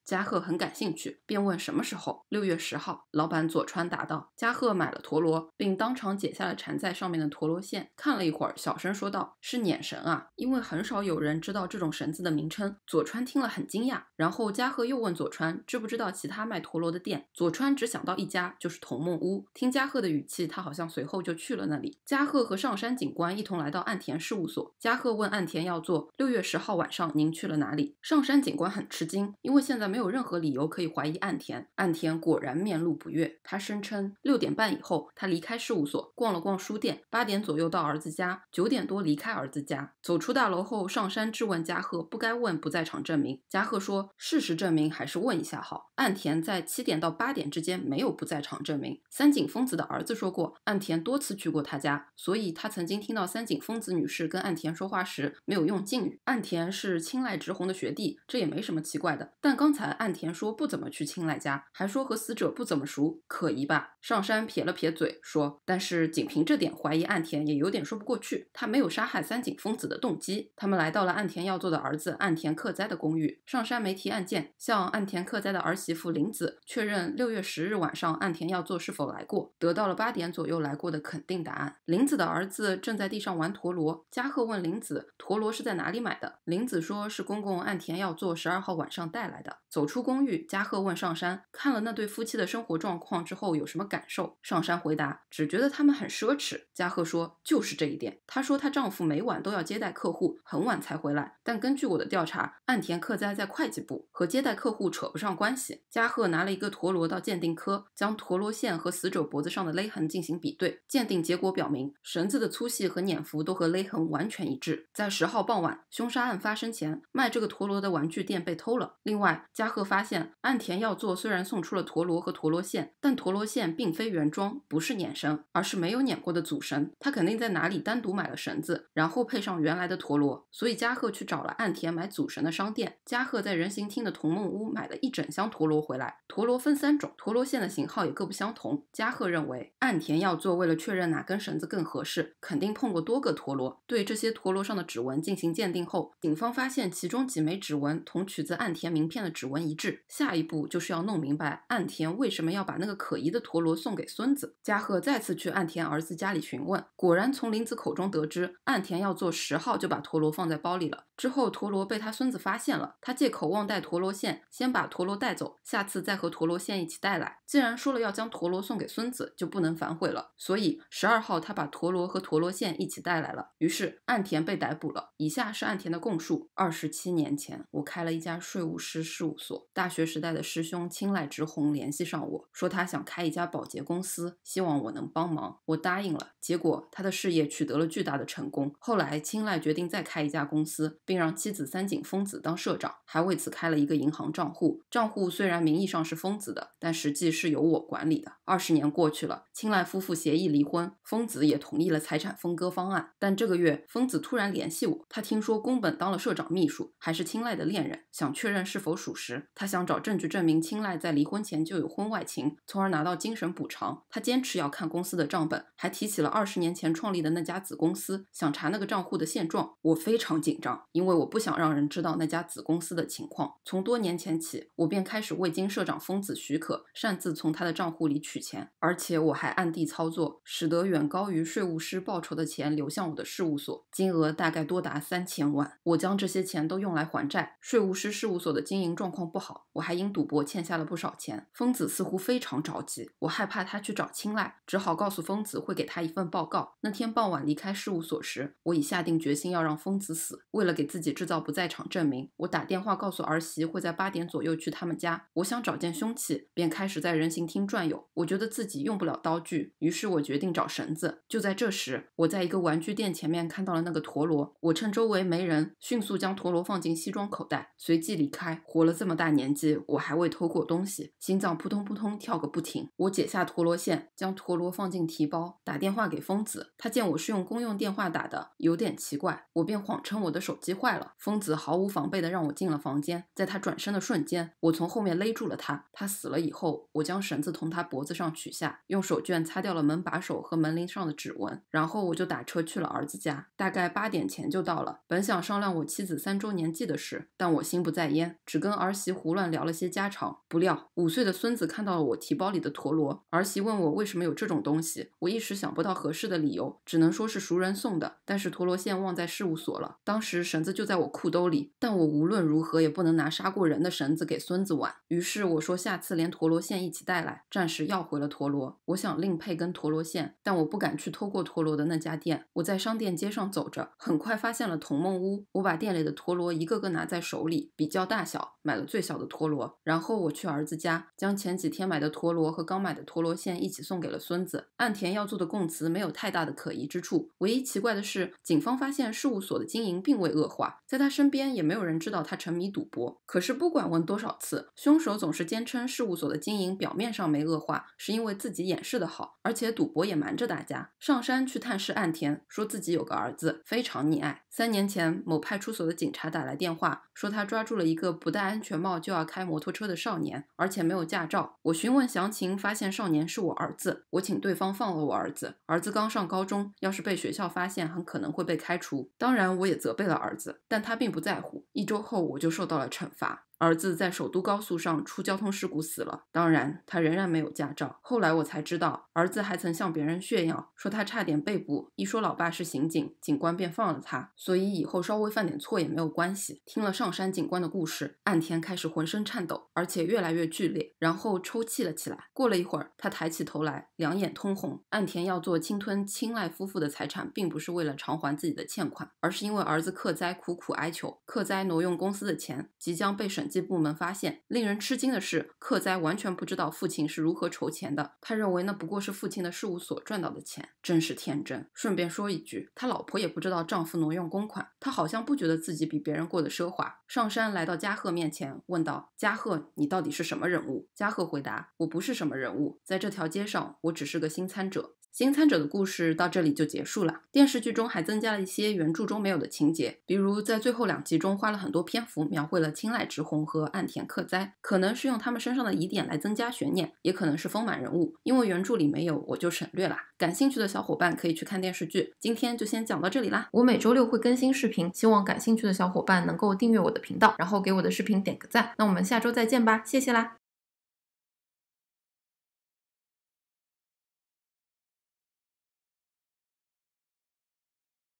加贺很感兴趣，便问什么时候。六月十号，老板佐川答道。加贺买了陀螺，并当场解下了缠在上面的陀螺线，看了一会儿，小声说道：“是碾绳啊，因为很少有人知道这种绳子的名称。”佐川听了很惊讶，然后加贺又问佐川知不知道其他卖陀螺的店。佐川只想到一。家就是童梦屋。听加贺的语气，他好像随后就去了那里。加贺和上山警官一同来到岸田事务所。加贺问岸田要做六月十号晚上您去了哪里？上山警官很吃惊，因为现在没有任何理由可以怀疑岸田。岸田果然面露不悦，他声称六点半以后他离开事务所，逛了逛书店，八点左右到儿子家，九点多离开儿子家。走出大楼后，上山质问加贺不该问不在场证明。加贺说，事实证明还是问一下好。岸田在七点到八点之间没有。不在场证明。三井丰子的儿子说过，岸田多次去过他家，所以他曾经听到三井丰子女士跟岸田说话时没有用敬语。岸田是青濑直弘的学弟，这也没什么奇怪的。但刚才岸田说不怎么去青濑家，还说和死者不怎么熟，可疑吧？上山撇了撇嘴说，但是仅凭这点怀疑岸田也有点说不过去。他没有杀害三井丰子的动机。他们来到了岸田要做的儿子岸田克哉的公寓。上山没提案件，向岸田克哉的儿媳妇林子确认六月十日晚上。岸田要做是否来过？得到了八点左右来过的肯定答案。林子的儿子正在地上玩陀螺。加贺问林子：“陀螺是在哪里买的？”林子说：“是公公岸田要做十二号晚上带来的。”走出公寓，加贺问上山：“看了那对夫妻的生活状况之后有什么感受？”上山回答：“只觉得他们很奢侈。”加贺说：“就是这一点。”她说：“她丈夫每晚都要接待客户，很晚才回来。但根据我的调查，岸田克哉在会计部，和接待客户扯不上关系。”加贺拿了一个陀螺到鉴定科。将陀螺线和死者脖子上的勒痕进行比对，鉴定结果表明，绳子的粗细和捻幅都和勒痕完全一致。在十号傍晚，凶杀案发生前，卖这个陀螺的玩具店被偷了。另外，加贺发现，岸田要作虽然送出了陀螺和陀螺线，但陀螺线并非原装，不是碾绳，而是没有碾过的组绳。他肯定在哪里单独买了绳子，然后配上原来的陀螺。所以，加贺去找了岸田买组绳的商店。加贺在人形厅的童梦屋买了一整箱陀螺回来。陀螺分三种，陀螺线的形。型号也各不相同。加贺认为，岸田要做，为了确认哪根绳子更合适，肯定碰过多个陀螺。对这些陀螺上的指纹进行鉴定后，警方发现其中几枚指纹同取自岸田名片的指纹一致。下一步就是要弄明白岸田为什么要把那个可疑的陀螺送给孙子。加贺再次去岸田儿子家里询问，果然从林子口中得知，岸田要做十号就把陀螺放在包里了。之后陀螺被他孙子发现了，他借口忘带陀螺线，先把陀螺带走，下次再和陀螺线一起带来。既然说了要将陀螺送给孙子，就不能反悔了。所以十二号他把陀螺和陀螺线一起带来了。于是岸田被逮捕了。以下是岸田的供述：二十七年前，我开了一家税务师事务所。大学时代的师兄青濑直弘联系上我，说他想开一家保洁公司，希望我能帮忙。我答应了。结果他的事业取得了巨大的成功。后来青濑决定再开一家公司，并让妻子三井丰子当社长，还为此开了一个银行账户。账户虽然名义上是丰子的，但实际是由。由我管理的。二十年过去了，青睐夫妇协议离婚，丰子也同意了财产分割方案。但这个月，丰子突然联系我，他听说宫本当了社长秘书，还是青睐的恋人，想确认是否属实。他想找证据证明青睐在离婚前就有婚外情，从而拿到精神补偿。他坚持要看公司的账本，还提起了二十年前创立的那家子公司，想查那个账户的现状。我非常紧张，因为我不想让人知道那家子公司的情况。从多年前起，我便开始未经社长丰子许可，擅自从他的账户里取钱，而且我还暗地操作，使得远高于税务师报酬的钱流向我的事务所，金额大概多达三千万。我将这些钱都用来还债。税务师事务所的经营状况不好，我还因赌博欠下了不少钱。疯子似乎非常着急，我害怕他去找青睐，只好告诉疯子会给他一份报告。那天傍晚离开事务所时，我已下定决心要让疯子死。为了给自己制造不在场证明，我打电话告诉儿媳会在八点左右去他们家。我想找件凶器，便开始在人行。听转悠，我觉得自己用不了刀具，于是我决定找绳子。就在这时，我在一个玩具店前面看到了那个陀螺。我趁周围没人，迅速将陀螺放进西装口袋，随即离开。活了这么大年纪，我还未偷过东西，心脏扑通扑通跳个不停。我解下陀螺线，将陀螺放进提包，打电话给疯子。他见我是用公用电话打的，有点奇怪，我便谎称我的手机坏了。疯子毫无防备的让我进了房间，在他转身的瞬间，我从后面勒住了他。他死了以后，我将。绳子从他脖子上取下，用手绢擦掉了门把手和门铃上的指纹，然后我就打车去了儿子家，大概八点前就到了。本想商量我妻子三周年祭的事，但我心不在焉，只跟儿媳胡乱聊了些家常。不料五岁的孙子看到了我提包里的陀螺，儿媳问我为什么有这种东西，我一时想不到合适的理由，只能说是熟人送的。但是陀螺线忘在事务所了，当时绳子就在我裤兜里，但我无论如何也不能拿杀过人的绳子给孙子玩。于是我说下次连陀螺线一起带。暂时要回了陀螺，我想另配根陀螺线，但我不敢去拖过陀螺的那家店。我在商店街上走着，很快发现了童梦屋。我把店里的陀螺一个个拿在手里比较大小，买了最小的陀螺。然后我去儿子家，将前几天买的陀螺和刚买的陀螺线一起送给了孙子。岸田要做的供词没有太大的可疑之处，唯一奇怪的是，警方发现事务所的经营并未恶化，在他身边也没有人知道他沉迷赌博。可是不管问多少次，凶手总是坚称事务所的经营表面。上没恶化，是因为自己掩饰的好，而且赌博也瞒着大家。上山去探视岸田，说自己有个儿子，非常溺爱。三年前，某派出所的警察打来电话，说他抓住了一个不戴安全帽就要开摩托车的少年，而且没有驾照。我询问详情，发现少年是我儿子。我请对方放了我儿子，儿子刚上高中，要是被学校发现，很可能会被开除。当然，我也责备了儿子，但他并不在乎。一周后，我就受到了惩罚。儿子在首都高速上出交通事故死了，当然他仍然没有驾照。后来我才知道，儿子还曾向别人炫耀说他差点被捕，一说老爸是刑警，警官便放了他。所以以后稍微犯点错也没有关系。听了上山警官的故事，岸田开始浑身颤抖，而且越来越剧烈，然后抽泣了起来。过了一会儿，他抬起头来，两眼通红。岸田要做侵吞青睐夫妇的财产，并不是为了偿还自己的欠款，而是因为儿子克哉苦苦哀求，克哉挪用公司的钱，即将被审。部门发现，令人吃惊的是，克哉完全不知道父亲是如何筹钱的。他认为那不过是父亲的事务所赚到的钱，真是天真。顺便说一句，他老婆也不知道丈夫挪用公款。他好像不觉得自己比别人过得奢华。上山来到加贺面前，问道：“加贺，你到底是什么人物？”加贺回答：“我不是什么人物，在这条街上，我只是个新参者。”新参者的故事到这里就结束了。电视剧中还增加了一些原著中没有的情节，比如在最后两集中花了很多篇幅描绘了青濑直弘和岸田克哉，可能是用他们身上的疑点来增加悬念，也可能是丰满人物，因为原著里没有，我就省略了。感兴趣的小伙伴可以去看电视剧。今天就先讲到这里啦，我每周六会更新视频，希望感兴趣的小伙伴能够订阅我的频道，然后给我的视频点个赞。那我们下周再见吧，谢谢啦。